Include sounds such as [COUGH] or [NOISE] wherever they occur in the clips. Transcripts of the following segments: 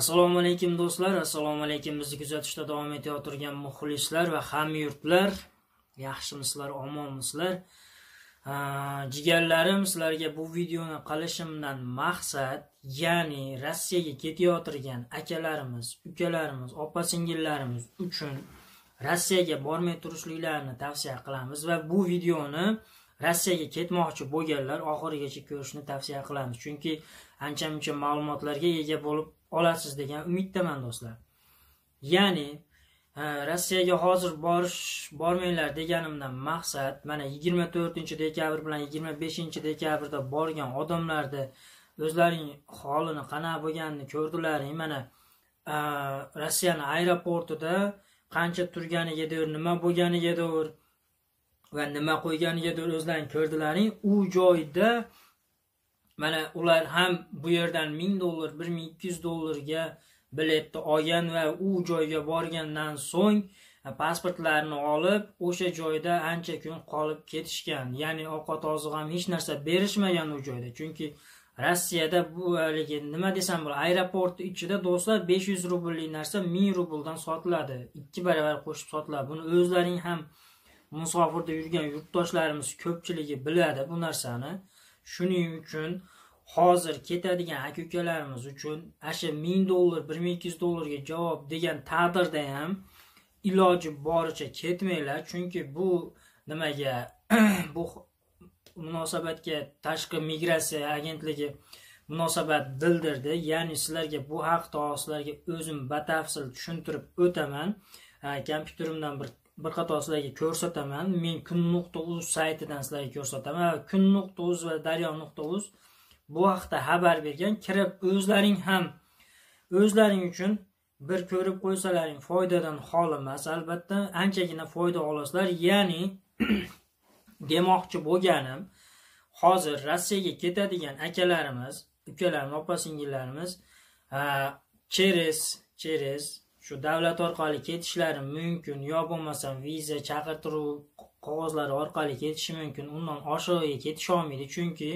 assalomu alaykum do'stlar assalomu alaykum bizni kuzatishda davom etayotgan muxlislar va hamyurtlar yaxshimisizlar omonmisizlar jigarlarim sizlarga bu videoni qilishimdan maqsad ya'ni rossiyaga ketayotgan akalarimiz ukalarimiz opa singillarimiz uchun rossiyaga bormay turishliklarini tavsiya qilamiz va bu videoni rossiyaga ketmoqchi bo'lganlar oxirigacha ko'rishni tavsiya qilamiz chunki ancha muncha ma'lumotlarga ega bo'lib olasiz degan umiddaman do'stlar ya'ni rossiyaga hozir borish bormanglar deganimdan maqsad mana yigirma to'rtinchi dekabr bilan yigirma beshinchi dekabrda borgan odamlarni o'zlaring holini qanaqa bo'lganini ko'rdilaring mana rossiyani aeroportida qancha turganigadir nima bo'lganigadir va nima qo'yganigadir o'zlaring ko'rdilaring u joyda mana ular ham bu yerdan ming dollar bir ming ikki yuz dollarga biletni olgan va u joyga borgandan so'ng e, pasportlarini olib o'sha joyda ancha kun qolib ketishgan ya'ni ovqat oziq ham hech narsa berishmagan u joyda chunki rossiyada bu haligi nima desam bo'ladi aeroportni ichida do'stlar besh yuz rubllik narsa ming rubldan sotiladi ikki baravar qo'shib sotiladi buni o'zlaring ham musofirda yurgan yurtdoshlarimiz ko'pchiligi biladi bu narsani shuning uchun hozir ketadigan aka ukalarimiz uchun ana ming dollar bir ming ikki yuz dollarga javob degan taqdirda ham iloji boricha ketmanglar chunki bu nimaga [CLEARS THROAT] bu munosabatga tashqi migratsiya agentligi munosabat bildirdi ya'ni sizlarga bu haqda sizlarga o'zim batafsil tushuntirib o'taman kompyuterimdan bir bir qator sizlarga ko'rsataman men kun nuqta uz saytidan sizlarga ko'rsataman kun nuqta uz va daryo nuqta uz bu haqda xabar bergan kirib o'zlaring ham o'zlaring uchun bir ko'rib qo'ysalaring foydadan xoli emas albatta anchagina foyda olasizlar ya'ni [CLEARS THROAT] demoqchi bo'lganim hozir rossiyaga ketadigan akalarimiz ukalarim opa singillarimiz cheres cheres shu davlat orqali ketishlari mumkin yo bo'lmasam viza chaqirtiruv qog'ozlari orqali ketishi mumkin undan oshig'iga ketisholmaydi chunki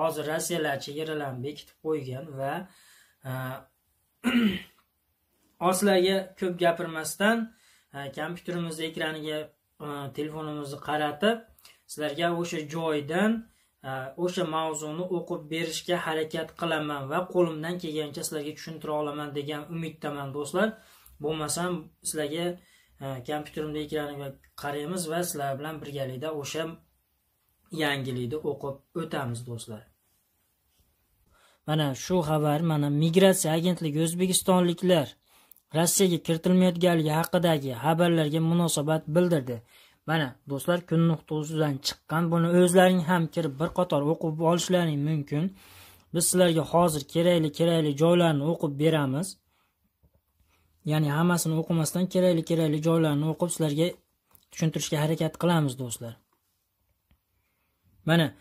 hozir rossiyalar chegaralarni bekitib qo'ygan va e, [CLEARS THROAT] oslarga ko'p gapirmasdan e, kompyuterimizni ekraniga e, telefonimizni qaratib sizlarga o'sha joydan o'sha mavzuni o'qib berishga harakat qilaman va qo'limdan kelgancha sizlarga tushuntira olaman degan umiddaman do'stlar bo'lmasam sizlarga kompyuterimni ekraniga qaraymiz va sizlar bilan birgalikda o'sha yangilikni o'qib o'tamiz do'stlar mana shu xabar mana migratsiya agentligi o'zbekistonliklar rossiyaga kiritilmayotganligi haqidagi xabarlarga munosabat bildirdi mana do'stlar kun nuqtasidan chiqqan buni o'zlaring ham kirib bir qator o'qib olishlaring mumkin biz sizlarga hozir kerakli kerakli joylarni o'qib beramiz ya'ni hammasini o'qimasdan kerakli kerakli joylarni o'qib sizlarga tushuntirishga harakat qilamiz do'stlar mana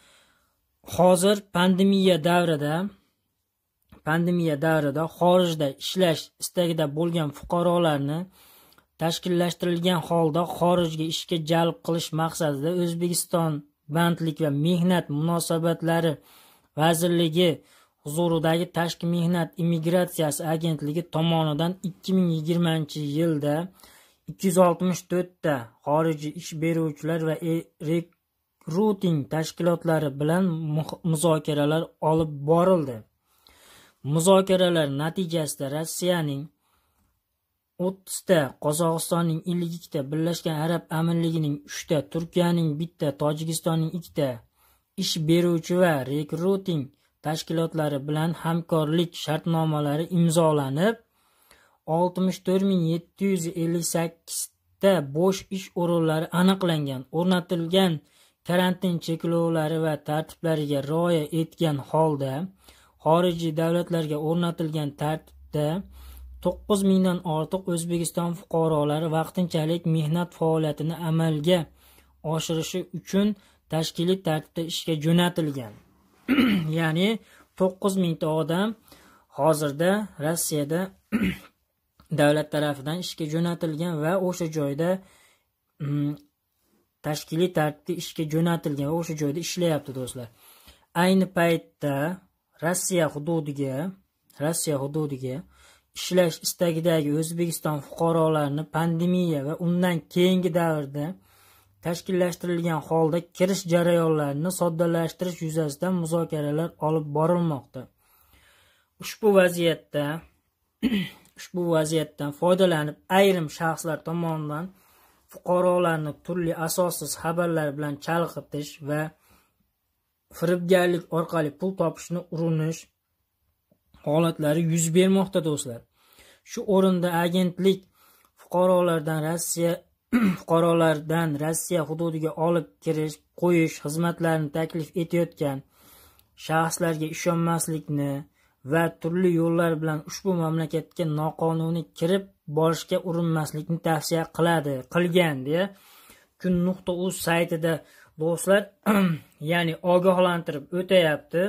hozir pandemiya davrida pandemiya davrida xorijda ishlash istagida bo'lgan fuqarolarni tashkillashtirilgan holda xorijga ishga jalb qilish maqsadida o'zbekiston bandlik va mehnat munosabatlari vazirligi huzuridagi tashqi mehnat immigratsiyasi agentligi tomonidan ikki ming yigirmanchi yilda ikki yuz oltmish to'rtta xorijiy ish beruvchilar va ruting tashkilotlari bilan muzokaralar olib borildi muzokaralar natijasida rossiyaning o'ttizta qozog'istonning ellik ikkita birlashgan arab amirligining uchta turkiyaning bitta tojikistonning ikkita ish beruvchi va rekruting tashkilotlari bilan hamkorlik shartnomalari imzolanib oltmish to'rt ming yetti yuz ellik sakkizta bo'sh ish o'rinlari aniqlangan o'rnatilgan karantin cheklovlari va tartiblariga rioya etgan holda xorijiy davlatlarga o'rnatilgan tartibda to'qqiz mingdan ortiq o'zbekiston fuqarolari vaqtinchalik mehnat faoliyatini amalga oshirishi uchun tashkiliy tartibda ishga jo'natilgan [CLEARS THROAT] ya'ni to'qqiz mingta odam hozirda rossiyada [CLEARS THROAT] davlat tarafidan ishga jo'natilgan va o'sha joyda mm, tashkiliy tartibda ishga jo'natilgan va o'sha joyda ishlayapti do'stlar ayni paytda rossiya hududiga rossiya hududiga ishlash istagidagi o'zbekiston fuqarolarini pandemiya va undan keyingi davrda tashkillashtirilgan holda kirish jarayonlarini soddalashtirish yuzasidan muzokaralar olib borilmoqda ushbu vaziyatda [CLEARS THROAT] ushbu vaziyatdan foydalanib ayrim shaxslar tomonidan fuqarolarni turli asossiz xabarlar bilan chalg'itish va firibgarlik orqali pul topishni urinish holatlari yuz bermoqda do'stlar shu o'rinda agentlik fuqarolardan rossiya [CLEARS THROAT] fuqarolardan rossiya hududiga olib kirish qo'yish xizmatlarini taklif etayotgan shaxslarga ishonmaslikni va turli yo'llar bilan ushbu mamlakatga noqonuniy kirib borishga urinmaslikni tavsiya qiladi qilgan deya kun nuqta uz saytida do'stlar [CLEARS THROAT] ya'ni ogohlantirib o'tayapti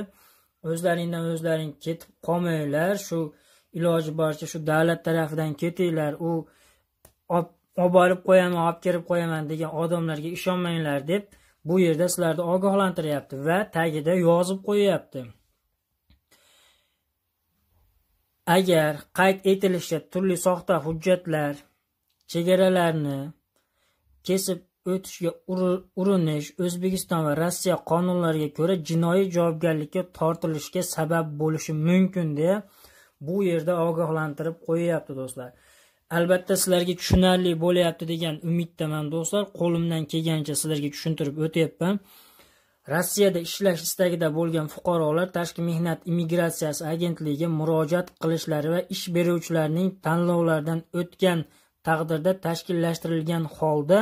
o'zlaringdan o'zlaring ketib qolmanglar shu iloji boricha shu davlat tarafidan ketinglar u olib borib qo'yaman olib kelib qo'yaman degan odamlarga ishonmanglar deb bu yerda sizlarni ogohlantiryapti va tagida yozib qo'yyapti agar qayd etilishicha turli soxta hujjatlar chegaralarni kesib o'tishga urinish o'zbekiston va rossiya qonunlariga ko'ra jinoiy javobgarlikka tortilishga sabab bo'lishi mumkin deya bu yerda ogohlantirib qo'yyapti do'stlar albatta sizlarga tushunarli bo'lyapti degan umiddaman do'stlar qo'limdan kelgancha sizlarga tushuntirib o'tyapman rossiyada ishlash istagida bo'lgan fuqarolar tashqi mehnat immigratsiyasi agentligiga murojaat qilishlari va ish beruvchilarning tanlovlardan o'tgan taqdirda tashkillashtirilgan holda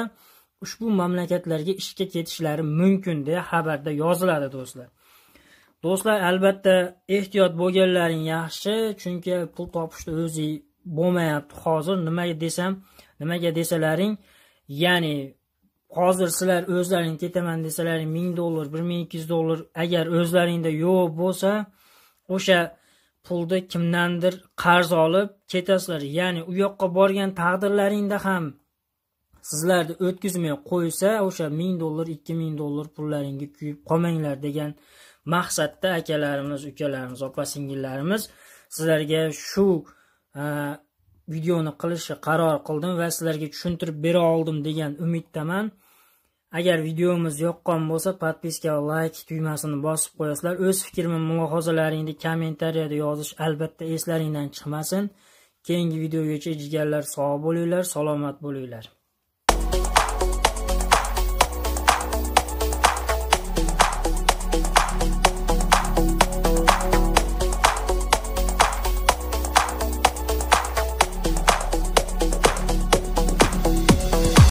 ushbu mamlakatlarga ishga ketishlari mumkin deya xabarda yoziladi do'stlar do'stlar albatta ehtiyot bo'lganlaring yaxshi chunki pul topishni o'zi bo'lmayapti hozir nimaga desam nimaga desalaring ya'ni hozir sizlar o'zlaring ketaman desalaring ming dollar bir ming ikki yuz dollar agar o'zlaringda yo'q bo'lsa o'sha pulni kimdandir qarz olib ketasizlar ya'ni u yoqqa borgan taqdirlaringda ham sizlarni o'tkazmay qo'ysa o'sha ming dollar ikki ming dollar pullaringga kuyib qolmanglar degan maqsadda akalarimiz ukalarimiz opa singillarimiz sizlarga shu e, videoni qilishni qaror qildim va sizlarga tushuntirib bera oldim degan umiddaman agar videomiz yoqqan bo'lsa va layk tugmasini bosib qo'yasizlar o'z fikrimi mulohazalaringni kommentariyada yozish albatta eslaringdan chiqmasin keyingi videogacha jigarlar sog' bo'linglar salomat bo'linglar